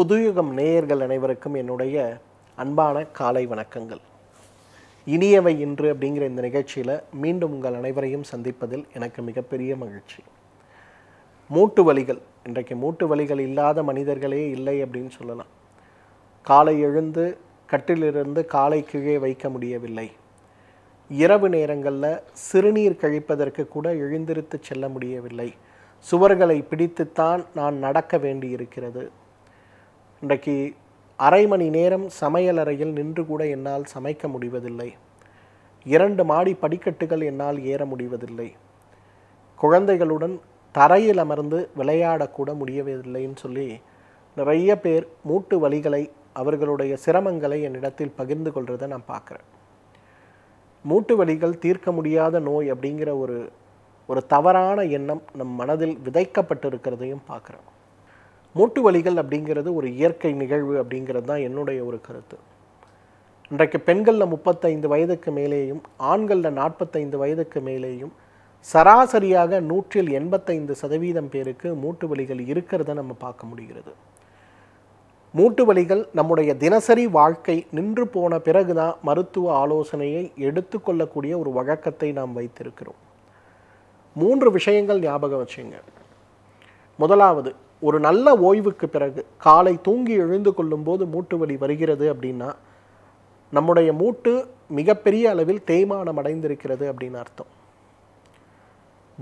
புதுயுகம் நேயர்கள் அனைவருக்கும் என்னுடைய அன்பான காலை வணக்கங்கள் இனியவை இன்று அப்படிங்கிற இந்த நிகழ்ச்சியில் மீண்டும் உங்கள் அனைவரையும் சந்திப்பதில் எனக்கு மிகப்பெரிய மகிழ்ச்சி மூட்டு வலிகள் இன்றைக்கு மூட்டு வலிகள் இல்லாத மனிதர்களே இல்லை அப்படின்னு சொல்லலாம் காலை எழுந்து கட்டிலிருந்து காலை கீழே வைக்க முடியவில்லை இரவு நேரங்களில் சிறுநீர் கழிப்பதற்கு கூட எழுந்திருத்து செல்ல முடியவில்லை சுவர்களை பிடித்துத்தான் நான் நடக்க வேண்டியிருக்கிறது இன்றைக்கு அரை மணி நேரம் சமையல் அறையில் நின்று கூட என்னால் சமைக்க முடிவதில்லை இரண்டு மாடி படிக்கட்டுகள் என்னால் ஏற முடிவதில்லை குழந்தைகளுடன் தரையில் அமர்ந்து விளையாடக்கூட முடியவில்லைன்னு சொல்லி நிறைய பேர் மூட்டு வலிகளை அவர்களுடைய சிரமங்களை என்னிடத்தில் பகிர்ந்து கொள்வதை நான் பார்க்குறேன் மூட்டு வலிகள் தீர்க்க முடியாத நோய் அப்படிங்கிற ஒரு ஒரு தவறான எண்ணம் நம் மனதில் விதைக்கப்பட்டிருக்கிறதையும் பார்க்குறேன் மூட்டு வலிகள் அப்படிங்கிறது ஒரு இயற்கை நிகழ்வு அப்படிங்கிறது தான் என்னுடைய ஒரு கருத்து இன்றைக்கு பெண்களில் முப்பத்தைந்து வயதுக்கு மேலேயும் ஆண்களில் நாற்பத்தைந்து வயதுக்கு மேலேயும் சராசரியாக நூற்றில் எண்பத்தைந்து சதவீதம் பேருக்கு மூட்டு வலிகள் இருக்கிறத நம்ம பார்க்க முடிகிறது மூட்டு வலிகள் நம்முடைய தினசரி வாழ்க்கை நின்று போன பிறகுதான் மருத்துவ ஆலோசனையை எடுத்துக்கொள்ளக்கூடிய ஒரு வழக்கத்தை நாம் வைத்திருக்கிறோம் மூன்று விஷயங்கள் ஞாபகம் வச்சுங்க முதலாவது ஒரு நல்ல ஓய்வுக்கு பிறகு காலை தூங்கி எழுந்து கொள்ளும்போது மூட்டு வலி வருகிறது அப்படின்னா நம்முடைய மூட்டு மிகப்பெரிய அளவில் தேய்மானம் அடைந்திருக்கிறது அப்படின்னு அர்த்தம்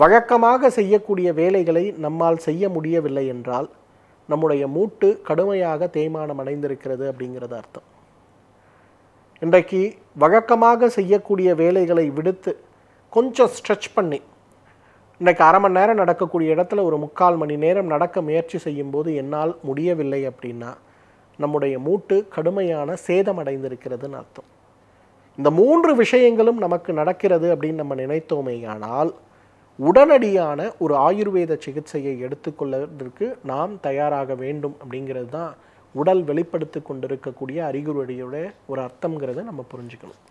வழக்கமாக செய்யக்கூடிய வேலைகளை நம்மால் செய்ய முடியவில்லை என்றால் நம்முடைய மூட்டு கடுமையாக தேய்மானம் அடைந்திருக்கிறது அப்படிங்கிறது அர்த்தம் இன்றைக்கு வழக்கமாக செய்யக்கூடிய வேலைகளை விடுத்து கொஞ்சம் ஸ்ட்ரெச் பண்ணி இன்றைக்கு அரை மணி நேரம் நடக்கக்கூடிய இடத்துல ஒரு முக்கால் மணி நேரம் நடக்க முயற்சி செய்யும்போது என்னால் முடியவில்லை அப்படின்னா நம்முடைய மூட்டு கடுமையான சேதமடைந்திருக்கிறதுன்னு அர்த்தம் இந்த மூன்று விஷயங்களும் நமக்கு நடக்கிறது அப்படின்னு நம்ம நினைத்தோமேயானால் உடனடியான ஒரு ஆயுர்வேத சிகிச்சையை எடுத்துக்கொள்வதற்கு நாம் தயாராக வேண்டும் அப்படிங்கிறது தான் உடல் வெளிப்படுத்தி கொண்டிருக்கக்கூடிய அறிகுறியுடைய ஒரு அர்த்தங்கிறத நம்ம புரிஞ்சுக்கணும்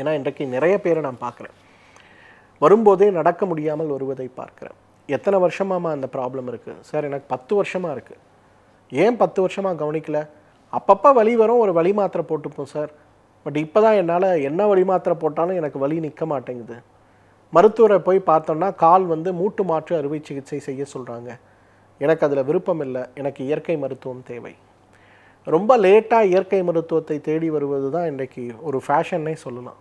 ஏன்னா இன்றைக்கு நிறைய பேரை நான் பார்க்குறேன் வரும்போதே நடக்க முடியாமல் வருவதை பார்க்குறேன் எத்தனை வருஷமாம்மா அந்த ப்ராப்ளம் இருக்குது சார் எனக்கு பத்து வருஷமாக இருக்குது ஏன் பத்து வருஷமாக கவனிக்கல அப்பப்போ வழி வரும் ஒரு வழி மாத்திரை போட்டுப்போம் சார் பட் இப்போ தான் என்னால் என்ன வழி மாத்திரை போட்டாலும் எனக்கு வழி நிற்க மாட்டேங்குது மருத்துவரை போய் பார்த்தோம்னா கால் வந்து மூட்டு மாற்று அறுவை சிகிச்சை செய்ய சொல்கிறாங்க எனக்கு அதில் விருப்பம் இல்லை எனக்கு இயற்கை மருத்துவம் தேவை ரொம்ப லேட்டாக இயற்கை மருத்துவத்தை தேடி வருவது தான் இன்றைக்கு ஒரு ஃபேஷன்னே சொல்லலாம்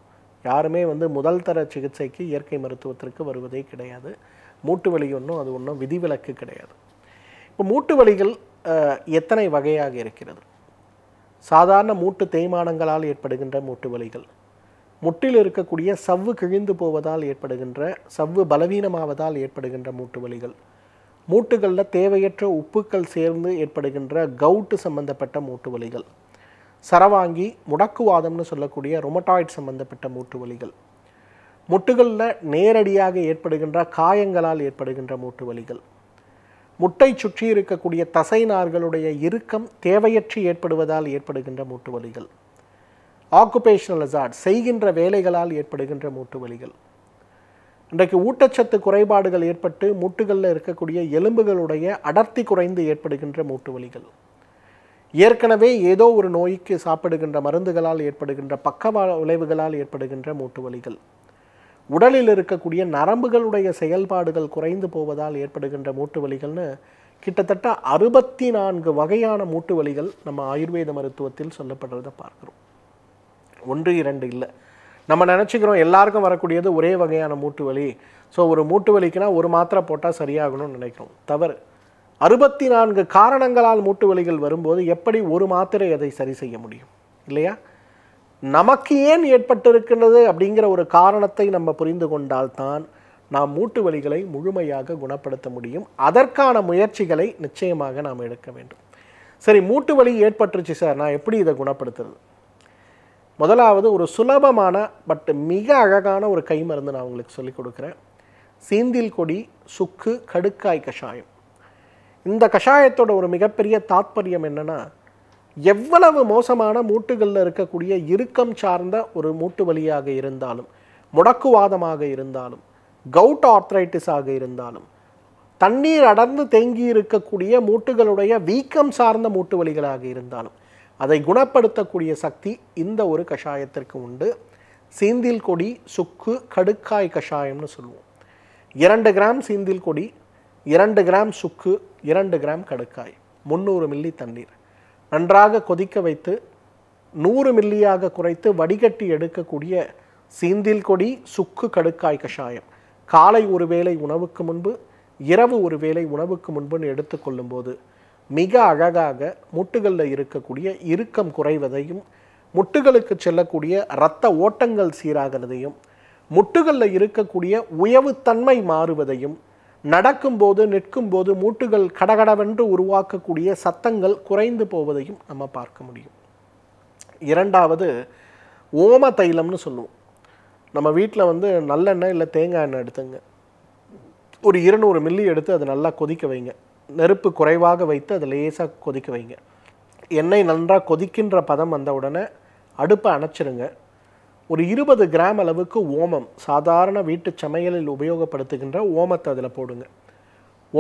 யாருமே வந்து முதல் தர சிகிச்சைக்கு இயற்கை மருத்துவத்திற்கு வருவதே கிடையாது மூட்டு வலி ஒன்றும் அது ஒன்றும் விதிவிலக்கு கிடையாது இப்போ மூட்டு வலிகள் எத்தனை வகையாக இருக்கிறது சாதாரண மூட்டு தேய்மானங்களால் ஏற்படுகின்ற மூட்டு வலிகள் முட்டில் இருக்கக்கூடிய சவ்வு கிழிந்து போவதால் ஏற்படுகின்ற சவ்வு பலவீனமாவதால் ஏற்படுகின்ற மூட்டு வலிகள் மூட்டுகளில் தேவையற்ற உப்புக்கள் சேர்ந்து ஏற்படுகின்ற கவுட்டு சம்பந்தப்பட்ட மூட்டு வலிகள் சரவாங்கி முடக்குவாதம்னு சொல்லக்கூடிய ரொமட்டாய்ட் சம்பந்தப்பட்ட மூட்டு வலிகள் முட்டுகளில் நேரடியாக ஏற்படுகின்ற காயங்களால் ஏற்படுகின்ற மூட்டு வலிகள் முட்டை சுற்றி இருக்கக்கூடிய தசை நார்களுடைய இறுக்கம் தேவையற்று ஏற்படுவதால் ஏற்படுகின்ற மூட்டு வலிகள் ஆக்குபேஷனல் அசார்ட் செய்கின்ற வேலைகளால் ஏற்படுகின்ற மூட்டு வலிகள் இன்றைக்கு ஊட்டச்சத்து குறைபாடுகள் ஏற்பட்டு மூட்டுகளில் இருக்கக்கூடிய எலும்புகளுடைய அடர்த்தி குறைந்து ஏற்படுகின்ற மூட்டு வலிகள் ஏற்கனவே ஏதோ ஒரு நோய்க்கு சாப்பிடுகின்ற மருந்துகளால் ஏற்படுகின்ற பக்க விளைவுகளால் ஏற்படுகின்ற மூட்டு வலிகள் உடலில் இருக்கக்கூடிய நரம்புகளுடைய செயல்பாடுகள் குறைந்து போவதால் ஏற்படுகின்ற மூட்டு வலிகள்னு கிட்டத்தட்ட அறுபத்தி நான்கு வகையான மூட்டு வலிகள் நம்ம ஆயுர்வேத மருத்துவத்தில் சொல்லப்படுறத பார்க்குறோம் ஒன்று இரண்டு இல்லை நம்ம நினச்சிக்கிறோம் எல்லாருக்கும் வரக்கூடியது ஒரே வகையான மூட்டு வலி ஸோ ஒரு மூட்டு வலிக்குன்னா ஒரு மாத்திரை போட்டால் சரியாகணும்னு நினைக்கிறோம் தவறு அறுபத்தி நான்கு காரணங்களால் மூட்டு வலிகள் வரும்போது எப்படி ஒரு மாத்திரை அதை சரி செய்ய முடியும் இல்லையா நமக்கு ஏன் ஏற்பட்டிருக்கின்றது அப்படிங்கிற ஒரு காரணத்தை நம்ம புரிந்து கொண்டால்தான் நாம் மூட்டு வலிகளை முழுமையாக குணப்படுத்த முடியும் அதற்கான முயற்சிகளை நிச்சயமாக நாம் எடுக்க வேண்டும் சரி மூட்டு வலி ஏற்பட்டுருச்சு சார் நான் எப்படி இதை குணப்படுத்துறது முதலாவது ஒரு சுலபமான பட் மிக அழகான ஒரு கை மருந்து நான் உங்களுக்கு சொல்லிக் கொடுக்குறேன் சீந்தில் கொடி சுக்கு கடுக்காய் கஷாயம் இந்த கஷாயத்தோட ஒரு மிகப்பெரிய தாத்பரியம் என்னென்னா எவ்வளவு மோசமான மூட்டுகளில் இருக்கக்கூடிய இறுக்கம் சார்ந்த ஒரு மூட்டு வலியாக இருந்தாலும் முடக்குவாதமாக இருந்தாலும் கவுட் ஆர்த்ரைட்டிஸாக இருந்தாலும் தண்ணீர் அடர்ந்து தேங்கி இருக்கக்கூடிய மூட்டுகளுடைய வீக்கம் சார்ந்த மூட்டு வலிகளாக இருந்தாலும் அதை குணப்படுத்தக்கூடிய சக்தி இந்த ஒரு கஷாயத்திற்கு உண்டு சீந்தில் கொடி சுக்கு கடுக்காய் கஷாயம்னு சொல்லுவோம் இரண்டு கிராம் சீந்தில் கொடி இரண்டு கிராம் சுக்கு இரண்டு கிராம் கடுக்காய் முந்நூறு மில்லி தண்ணீர் நன்றாக கொதிக்க வைத்து நூறு மில்லியாக குறைத்து வடிகட்டி எடுக்கக்கூடிய சீந்தில் கொடி சுக்கு கடுக்காய் கஷாயம் காலை ஒரு வேளை உணவுக்கு முன்பு இரவு ஒரு வேளை உணவுக்கு முன்புன்னு எடுத்துக்கொள்ளும்போது மிக அழகாக முட்டுகளில் இருக்கக்கூடிய இறுக்கம் குறைவதையும் முட்டுகளுக்கு செல்லக்கூடிய இரத்த ஓட்டங்கள் சீராகிறதையும் முட்டுகளில் இருக்கக்கூடிய உயவுத்தன்மை மாறுவதையும் நடக்கும்போது நிற்கும்போது மூட்டுகள் கடகடவென்று உருவாக்கக்கூடிய சத்தங்கள் குறைந்து போவதையும் நம்ம பார்க்க முடியும் இரண்டாவது ஓம தைலம்னு சொல்லுவோம் நம்ம வீட்டில் வந்து நல்லெண்ணெய் இல்லை தேங்காய் எண்ணெய் எடுத்துங்க ஒரு இருநூறு மில்லி எடுத்து அதை நல்லா கொதிக்க வைங்க நெருப்பு குறைவாக வைத்து அதை லேசாக கொதிக்க வைங்க எண்ணெய் நன்றாக கொதிக்கின்ற பதம் வந்த உடனே அடுப்பை அணைச்சிருங்க ஒரு இருபது கிராம் அளவுக்கு ஓமம் சாதாரண வீட்டு சமையலில் உபயோகப்படுத்துகின்ற ஓமத்தை அதில் போடுங்க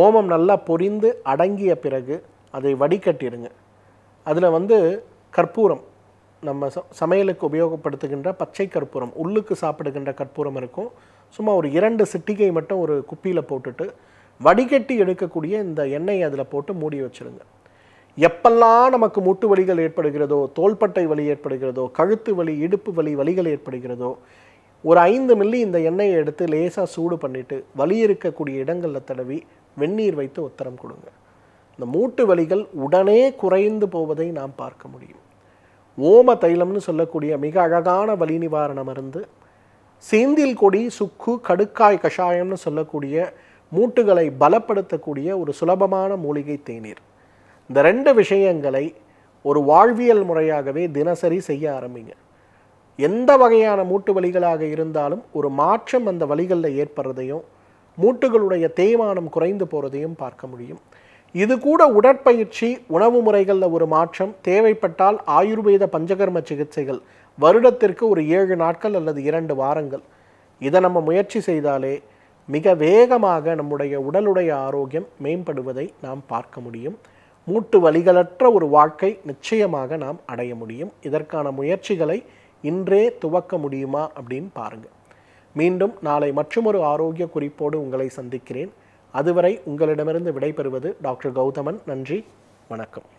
ஓமம் நல்லா பொரிந்து அடங்கிய பிறகு அதை வடிகட்டிடுங்க அதில் வந்து கற்பூரம் நம்ம சமையலுக்கு உபயோகப்படுத்துகின்ற பச்சை கற்பூரம் உள்ளுக்கு சாப்பிடுகின்ற கற்பூரம் இருக்கும் சும்மா ஒரு இரண்டு சிட்டிகை மட்டும் ஒரு குப்பியில் போட்டுட்டு வடிகட்டி எடுக்கக்கூடிய இந்த எண்ணெயை அதில் போட்டு மூடி வச்சுருங்க எப்பெல்லாம் நமக்கு மூட்டு வலிகள் ஏற்படுகிறதோ தோள்பட்டை வலி ஏற்படுகிறதோ கழுத்து வலி இடுப்பு வலி வலிகள் ஏற்படுகிறதோ ஒரு ஐந்து மில்லி இந்த எண்ணெயை எடுத்து லேசாக சூடு பண்ணிவிட்டு வலி இருக்கக்கூடிய இடங்களில் தடவி வெந்நீர் வைத்து உத்தரம் கொடுங்க இந்த மூட்டு வலிகள் உடனே குறைந்து போவதை நாம் பார்க்க முடியும் ஓம தைலம்னு சொல்லக்கூடிய மிக அழகான வலி நிவாரண மருந்து சேந்தில் கொடி சுக்கு கடுக்காய் கஷாயம்னு சொல்லக்கூடிய மூட்டுகளை பலப்படுத்தக்கூடிய ஒரு சுலபமான மூலிகை தேநீர் இந்த ரெண்டு விஷயங்களை ஒரு வாழ்வியல் முறையாகவே தினசரி செய்ய ஆரம்பிங்க எந்த வகையான மூட்டு வலிகளாக இருந்தாலும் ஒரு மாற்றம் அந்த வழிகளில் ஏற்படுறதையும் மூட்டுகளுடைய தேய்மானம் குறைந்து போகிறதையும் பார்க்க முடியும் இது கூட உடற்பயிற்சி உணவு முறைகளில் ஒரு மாற்றம் தேவைப்பட்டால் ஆயுர்வேத பஞ்சகர்ம சிகிச்சைகள் வருடத்திற்கு ஒரு ஏழு நாட்கள் அல்லது இரண்டு வாரங்கள் இதை நம்ம முயற்சி செய்தாலே மிக வேகமாக நம்முடைய உடலுடைய ஆரோக்கியம் மேம்படுவதை நாம் பார்க்க முடியும் மூட்டு வழிகளற்ற ஒரு வாழ்க்கை நிச்சயமாக நாம் அடைய முடியும் இதற்கான முயற்சிகளை இன்றே துவக்க முடியுமா அப்படின்னு பாருங்கள் மீண்டும் நாளை மற்றொரு ஆரோக்கிய குறிப்போடு உங்களை சந்திக்கிறேன் அதுவரை உங்களிடமிருந்து விடைபெறுவது டாக்டர் கௌதமன் நன்றி வணக்கம்